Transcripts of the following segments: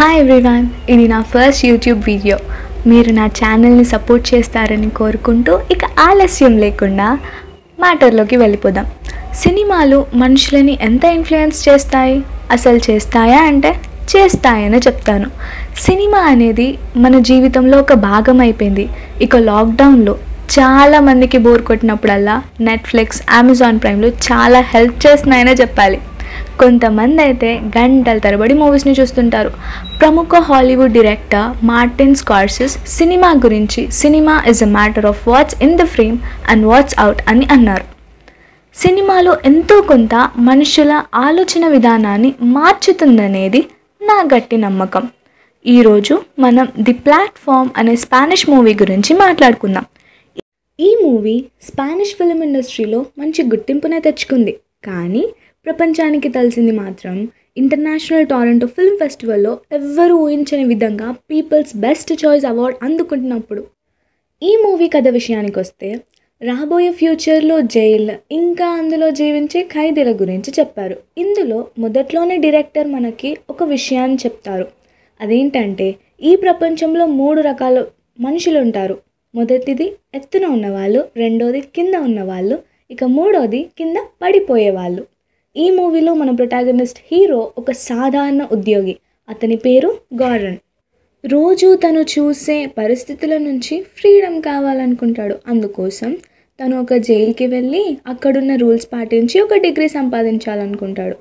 hi everyone ఇది నా first YouTube video మీరు నా ఛానల్ని సపోర్ట్ చేస్తారని కోరుకుంటూ ఇక ఆలస్యం లేకుండా మ్యాటర్లోకి వెళ్ళిపోదాం సినిమాలు మనుషులని ఎంత ఇన్ఫ్లుయెన్స్ చేస్తాయి అసలు చేస్తాయా అంటే చేస్తాయని చెప్తాను సినిమా అనేది మన జీవితంలో ఒక భాగం అయిపోయింది ఇక లాక్డౌన్లో చాలామందికి బోర్ కొట్టినప్పుడల్లా నెట్ఫ్లిక్స్ అమెజాన్ ప్రైమ్లో చాలా హెల్ప్ చేస్తున్నాయనే చెప్పాలి కొంతమంది అయితే గంటల తరబడి మూవీస్ని చూస్తుంటారు ప్రముఖ Hollywood director Martin Scorsese cinema గురించి cinema is a matter of what's in the frame and what's out అని అన్నారు సినిమాలో ఎంతో కొంత మనుషుల ఆలోచన విధానాన్ని మార్చుతుందనేది నా గట్టి నమ్మకం ఈరోజు మనం ది ప్లాట్ఫామ్ అనే స్పానిష్ మూవీ గురించి మాట్లాడుకుందాం ఈ మూవీ స్పానిష్ ఫిలిం ఇండస్ట్రీలో మంచి గుర్తింపునే తెచ్చుకుంది కానీ ప్రపంచానికి తెలిసింది మాత్రం ఇంటర్నేషనల్ టారెంటో ఫిల్మ్ ఫెస్టివల్లో ఎవ్వరూ ఊహించని విధంగా పీపుల్స్ బెస్ట్ చాయిస్ అవార్డ్ అందుకుంటున్నప్పుడు ఈ మూవీ కథ విషయానికి వస్తే రాబోయే ఫ్యూచర్లో జైల్ ఇంకా అందులో జీవించే ఖైదీల గురించి చెప్పారు ఇందులో మొదట్లోనే డైరెక్టర్ మనకి ఒక విషయాన్ని చెప్తారు అదేంటంటే ఈ ప్రపంచంలో మూడు రకాల మనుషులు ఉంటారు మొదటిది ఎత్తున ఉన్నవాళ్ళు రెండోది కింద ఉన్నవాళ్ళు ఇక మూడోది కింద పడిపోయేవాళ్ళు ఈ మూవీలో మన ప్రొటాగనిస్ట్ హీరో ఒక సాధారణ ఉద్యోగి అతని పేరు గార్డన్ రోజు తను చూసే పరిస్థితుల నుంచి ఫ్రీడమ్ కావాలనుకుంటాడు అందుకోసం తను ఒక జైలుకి వెళ్ళి అక్కడున్న రూల్స్ పాటించి ఒక డిగ్రీ సంపాదించాలనుకుంటాడు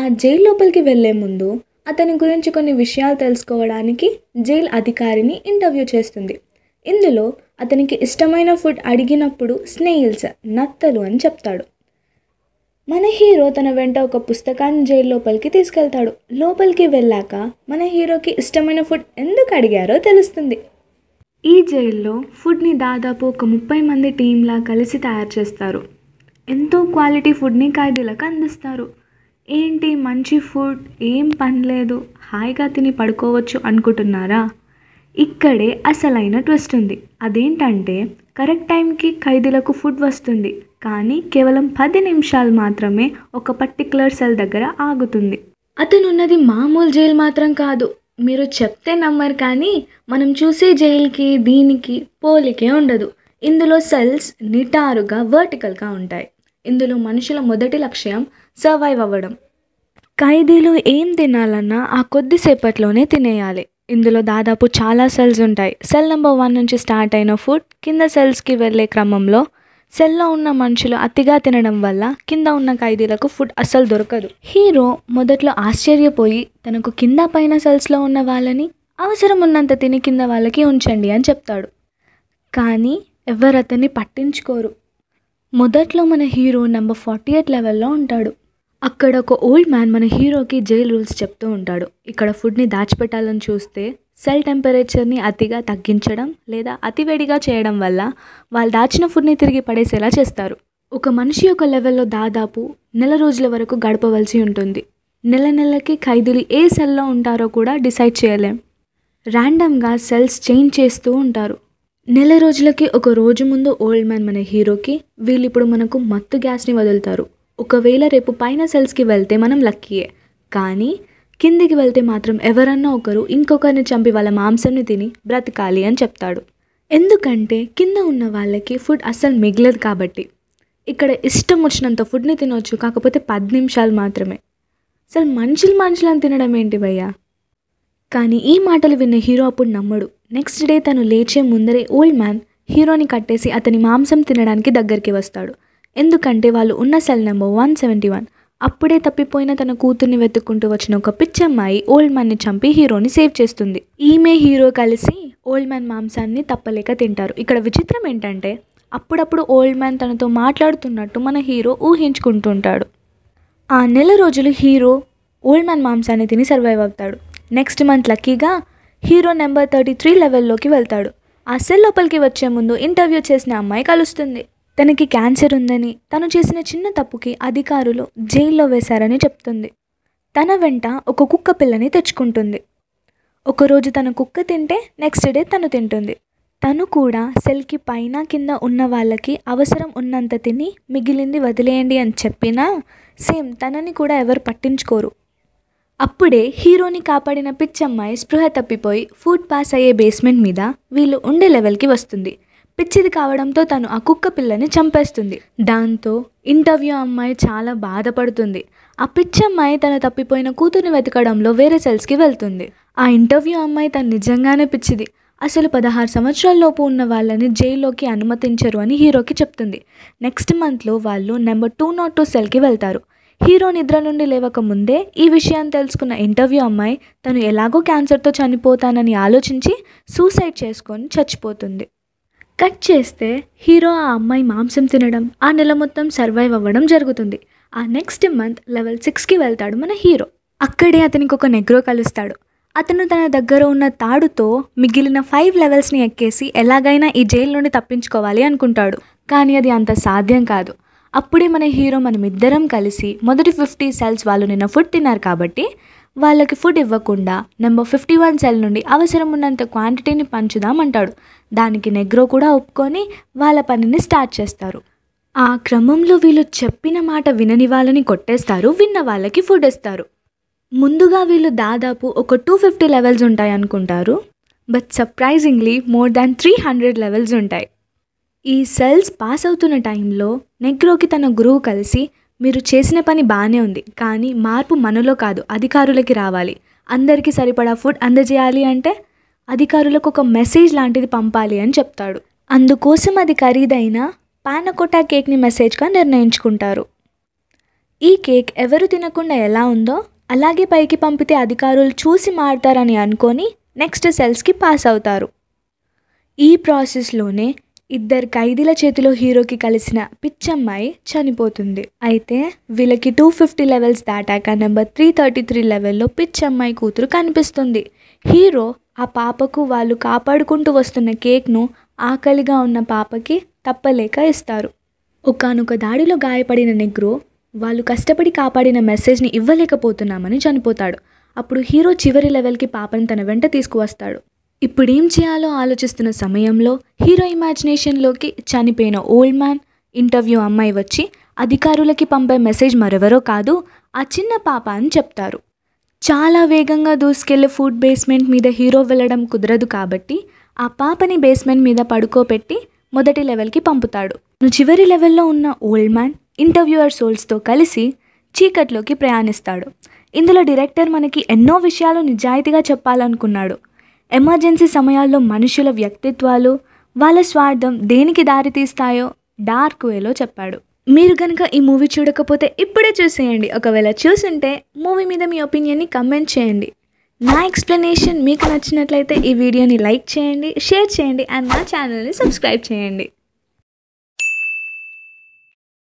ఆ జైలు లోపలికి వెళ్ళే ముందు అతని గురించి కొన్ని విషయాలు తెలుసుకోవడానికి జైల్ అధికారిని ఇంటర్వ్యూ చేస్తుంది ఇందులో అతనికి ఇష్టమైన ఫుడ్ అడిగినప్పుడు స్నేహిల్స్ నత్తలు అని చెప్తాడు మన హీరో తన వెంట ఒక పుస్తకాన్ని జైలు లోపలికి తీసుకెళ్తాడు లోపలికి వెళ్ళాక మన హీరోకి ఇష్టమైన ఫుడ్ ఎందుకు అడిగారో తెలుస్తుంది ఈ జైల్లో ఫుడ్ని దాదాపు ఒక ముప్పై మంది టీంలా కలిసి తయారు చేస్తారు ఎంతో క్వాలిటీ ఫుడ్ని ఖైదీలకు అందిస్తారు ఏంటి మంచి ఫుడ్ ఏం పని లేదు హాయిగా తిని పడుకోవచ్చు అనుకుంటున్నారా ఇక్కడే అసలైన ట్విస్ట్ ఉంది అదేంటంటే కరెక్ట్ టైంకి ఖైదీలకు ఫుడ్ వస్తుంది కానీ కేవలం పది నిమిషాలు మాత్రమే ఒక పర్టికులర్ సెల్ దగ్గర ఆగుతుంది అతనున్నది మామూలు జైలు మాత్రం కాదు మీరు చెప్తే నమ్మరు కానీ మనం చూసే జైలుకి దీనికి పోలికే ఉండదు ఇందులో సెల్స్ నిటారుగా వర్టికల్గా ఉంటాయి ఇందులో మనుషుల మొదటి లక్ష్యం సర్వైవ్ అవ్వడం ఖైదీలు ఏం తినాలన్నా ఆ కొద్దిసేపట్లోనే తినేయాలి ఇందులో దాదాపు చాలా సెల్స్ ఉంటాయి సెల్ నెంబర్ వన్ నుంచి స్టార్ట్ అయిన ఫుడ్ కింద సెల్స్కి వెళ్ళే క్రమంలో సెల్లో ఉన్న మనుషులు అతిగా తినడం వల్ల కింద ఉన్న ఖైదీలకు ఫుడ్ అస్సలు దొరకదు హీరో మొదట్లో ఆశ్చర్యపోయి తనకు కింద పైన సెల్స్లో ఉన్న వాళ్ళని అవసరం ఉన్నంత తిని కింద వాళ్ళకి ఉంచండి అని చెప్తాడు కానీ ఎవరు అతన్ని పట్టించుకోరు మొదట్లో మన హీరో నెంబర్ ఫార్టీ ఎయిట్ లెవెల్లో ఉంటాడు అక్కడ ఒక ఓల్డ్ మ్యాన్ మన హీరోకి జైల్ రూల్స్ చెప్తూ ఉంటాడు ఇక్కడ ఫుడ్ని దాచిపెట్టాలని చూస్తే సెల్ టెంపరేచర్ని అతిగా తగ్గించడం లేదా అతివేడిగా చేయడం వల్ల వాళ్ళు దాచిన ఫుడ్ని తిరిగి పడేసేలా చేస్తారు ఒక మనిషి యొక్క లెవెల్లో దాదాపు నెల రోజుల వరకు గడపవలసి ఉంటుంది నెల నెలకి ఖైదీలు ఏ సెల్లో ఉంటారో కూడా డిసైడ్ చేయలేం ర్యాండమ్గా సెల్స్ చేంజ్ చేస్తూ ఉంటారు నెల రోజులకి ఒక రోజు ముందు ఓల్డ్ మ్యాన్ మన హీరోకి వీళ్ళు ఇప్పుడు మనకు మత్తు గ్యాస్ని వదులుతారు ఒకవేళ రేపు పైన సెల్స్కి వెళ్తే మనం లక్కీయే కానీ కిందికి వెళ్తే మాత్రం ఎవరన్నా ఒకరు ఇంకొకరిని చంపి వాళ్ళ మాంసంని తిని బ్రతకాలి అని చెప్తాడు ఎందుకంటే కింద ఉన్న వాళ్ళకి ఫుడ్ అస్సలు మిగలదు కాబట్టి ఇక్కడ ఇష్టం వచ్చినంత ఫుడ్ని తినొచ్చు కాకపోతే పది నిమిషాలు మాత్రమే అసలు మనుషులు మనుషులను తినడం ఏంటి భయ్యా కానీ ఈ మాటలు విన్న హీరో అప్పుడు నమ్మడు నెక్స్ట్ డే తను లేచే ముందరే ఓల్డ్ మ్యాన్ హీరోని కట్టేసి అతని మాంసం తినడానికి దగ్గరికి వస్తాడు ఎందుకంటే వాళ్ళు ఉన్న cell number one seventy one అప్పుడే తప్పిపోయిన తన కూతుర్ని వెతుక్కుంటూ వచ్చిన ఒక పిచ్చమ్మాయి ఓల్డ్ మ్యాన్ని చంపి హీరోని సేవ్ చేస్తుంది ఈమె హీరో కలిసి ఓల్డ్ మ్యాన్ మాంసాన్ని తప్పలేక తింటారు ఇక్కడ విచిత్రం ఏంటంటే అప్పుడప్పుడు ఓల్డ్ మ్యాన్ తనతో మాట్లాడుతున్నట్టు మన హీరో ఊహించుకుంటుంటాడు ఆ నెల రోజులు హీరో ఓల్డ్ మ్యాన్ మాంసాన్ని తిని సర్వైవ్ అవుతాడు నెక్స్ట్ మంత్ లక్కీగా హీరో నెంబర్ థర్టీ త్రీ లెవెల్లోకి వెళ్తాడు ఆ సెల్ లోపలికి వచ్చే ముందు ఇంటర్వ్యూ చేసిన అమ్మాయి కలుస్తుంది తనకి క్యాన్సర్ ఉందని తను చేసిన చిన్న తప్పుకి అధికారులు జైల్లో వేశారని చెప్తుంది తన వెంట ఒక కుక్క పిల్లని తెచ్చుకుంటుంది ఒకరోజు తన కుక్క తింటే నెక్స్ట్ డే తను తింటుంది తను కూడా సెల్కి పైన కింద ఉన్న వాళ్ళకి అవసరం ఉన్నంత తిని మిగిలింది వదిలేయండి అని చెప్పినా సేమ్ తనని కూడా ఎవరు పట్టించుకోరు అప్పుడే హీరోని కాపాడిన పిచ్చమ్మాయి స్పృహ తప్పిపోయి ఫుడ్ పాస్ అయ్యే బేస్మెంట్ మీద వీళ్ళు ఉండే లెవెల్కి వస్తుంది పిచ్చిది కావడంతో తను ఆ కుక్క పిల్లని చంపేస్తుంది దాంతో ఇంటర్వ్యూ అమ్మాయి చాలా బాధపడుతుంది ఆ పిచ్చి అమ్మాయి తన తప్పిపోయిన కూతుర్ని వెతకడంలో వేరే సెల్స్కి వెళ్తుంది ఆ ఇంటర్వ్యూ అమ్మాయి తను నిజంగానే పిచ్చిది అసలు పదహారు సంవత్సరాల్లోపు ఉన్న వాళ్ళని జైల్లోకి అనుమతించరు అని హీరోకి చెప్తుంది నెక్స్ట్ మంత్లో వాళ్ళు నెంబర్ టూ నాట్ టూ సెల్కి వెళ్తారు హీరో నిద్ర నుండి లేవక ముందే ఈ విషయాన్ని తెలుసుకున్న ఇంటర్వ్యూ అమ్మాయి తను ఎలాగో క్యాన్సర్తో చనిపోతానని ఆలోచించి సూసైడ్ చేసుకొని చచ్చిపోతుంది కట్ చేస్తే హీరో ఆ అమ్మాయి మాంసం తినడం ఆ నెల మొత్తం సర్వైవ్ అవ్వడం జరుగుతుంది ఆ నెక్స్ట్ మంత్ లెవెల్ సిక్స్కి వెళ్తాడు మన హీరో అక్కడే అతనికి ఒక నెగ్రో కలుస్తాడు అతను తన దగ్గర ఉన్న తాడుతో మిగిలిన ఫైవ్ లెవెల్స్ని ఎక్కేసి ఎలాగైనా ఈ జైలు నుండి తప్పించుకోవాలి అనుకుంటాడు కానీ అది అంత సాధ్యం కాదు అప్పుడే మన హీరో మనమిద్దరం కలిసి మొదటి ఫిఫ్టీ సెల్స్ వాళ్ళు నిన్న ఫుడ్ తిన్నారు కాబట్టి వాళ్ళకి ఫుడ్ ఇవ్వకుండా నెంబర్ ఫిఫ్టీ వన్ సెల్ నుండి అవసరం ఉన్నంత క్వాంటిటీని పంచుదామంటాడు దానికి నెగ్రో కూడా ఒప్పుకొని వాళ్ళ పనిని స్టార్ట్ చేస్తారు ఆ క్రమంలో వీళ్ళు చెప్పిన మాట వినని వాళ్ళని కొట్టేస్తారు విన్న వాళ్ళకి ఫుడ్ ఇస్తారు ముందుగా వీళ్ళు దాదాపు ఒక టూ ఫిఫ్టీ లెవెల్స్ ఉంటాయి అనుకుంటారు but surprisingly more than three hundred లెవెల్స్ ఉంటాయి ఈ సెల్స్ పాస్ అవుతున్న టైంలో నెగ్రోకి తన గురువు కలిసి మీరు చేసిన పని బాగానే ఉంది కానీ మార్పు మనలో కాదు అధికారులకి రావాలి అందరికీ సరిపడా ఫుడ్ అందజేయాలి అంటే అధికారులకు ఒక మెసేజ్ లాంటిది పంపాలి అని చెప్తాడు అందుకోసం అది ఖరీదైన పానకోటా కేక్ని మెసేజ్గా నిర్ణయించుకుంటారు ఈ కేక్ ఎవరు తినకుండా ఎలా ఉందో అలాగే పైకి పంపితే అధికారులు చూసి మారుతారని అనుకొని నెక్స్ట్ సెల్స్కి పాస్ అవుతారు ఈ ప్రాసెస్లోనే ఇద్దరు ఖైదీల చేతిలో హీరోకి కలిసిన పిచ్చమ్మాయి చనిపోతుంది అయితే వీళ్ళకి టూ ఫిఫ్టీ లెవెల్స్ దాటాక నెంబర్ త్రీ థర్టీ త్రీ లెవెల్లో పిచ్చమ్మాయి కూతురు కనిపిస్తుంది హీరో ఆ పాపకు వాళ్ళు కాపాడుకుంటూ వస్తున్న కేక్ను ఆకలిగా ఉన్న పాపకి తప్పలేక ఇస్తారు ఒకనొక దాడిలో గాయపడిన నెగ్రో వాళ్ళు కష్టపడి కాపాడిన మెసేజ్ని ఇవ్వలేకపోతున్నామని చనిపోతాడు అప్పుడు హీరో చివరి లెవెల్కి పాపని తన వెంట తీసుకువస్తాడు ఇప్పుడు ఏం చేయాలో ఆలోచిస్తున్న సమయంలో హీరో ఇమాజినేషన్లోకి చనిపోయిన ఓల్డ్ మ్యాన్ ఇంటర్వ్యూ అమ్మాయి వచ్చి అధికారులకి పంపే మెసేజ్ మరెవరో కాదు ఆ చిన్న పాప అని చెప్తారు చాలా వేగంగా దూసుకెళ్లే ఫుడ్ బేస్మెంట్ మీద హీరో వెళ్ళడం కుదరదు కాబట్టి ఆ పాపని బేస్మెంట్ మీద పడుకోబెట్టి మొదటి లెవెల్కి పంపుతాడు నువ్వు చివరి లెవెల్లో ఉన్న ఓల్డ్ మ్యాన్ ఇంటర్వ్యూయర్ సోల్స్తో కలిసి చీకట్లోకి ప్రయాణిస్తాడు ఇందులో డైరెక్టర్ మనకి ఎన్నో విషయాలు నిజాయితీగా చెప్పాలనుకున్నాడు ఎమర్జెన్సీ సమయాల్లో మనుషుల వ్యక్తిత్వాలు వాళ్ళ స్వార్థం దేనికి దారితీస్తాయో డార్క్ వేలో చెప్పాడు మీరు కనుక ఈ మూవీ చూడకపోతే ఇప్పుడే చూసేయండి ఒకవేళ చూసుంటే మూవీ మీద మీ ఒపీనియన్ని కమెంట్ చేయండి నా ఎక్స్ప్లెనేషన్ మీకు నచ్చినట్లయితే ఈ వీడియోని లైక్ చేయండి షేర్ చేయండి అండ్ నా ఛానల్ని సబ్స్క్రైబ్ చేయండి